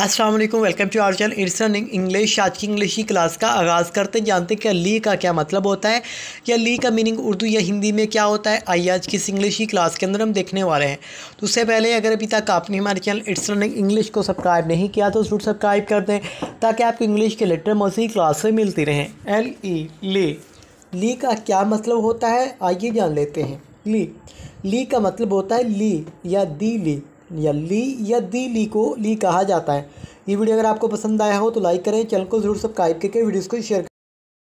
अस्सलाम वालेकुम welcome to our channel it's running English आज की इंग्लिश की क्लास का आगाज़ करते हैं जानते हैं क्या ली का क्या मतलब होता है या ली का मीनिंग उर्दू या हिंदी में क्या होता है आइए आज किस इंग्लिश की क्लास के अंदर हम देखने वाले हैं तो उससे पहले अगर अभी तक आपने हमारे चैनल इट्स रनिंग इंग्लिश को सब्सक्राइब नहीं किया तो जरूर सब्सक्राइब कर दें ताकि आपको इंग्लिश के लेटर मौसी क्लासें मिलती रहें एल ई ली ली का क्या मतलब होता है आइए जान लेते हैं ली ली का मतलब होता है ली या दी ली या ली या दी ली को ली कहा जाता है ये वीडियो अगर आपको पसंद आया हो तो लाइक करें चैनल को जरूर सब्सक्राइब करके वीडियोज़ को शेयर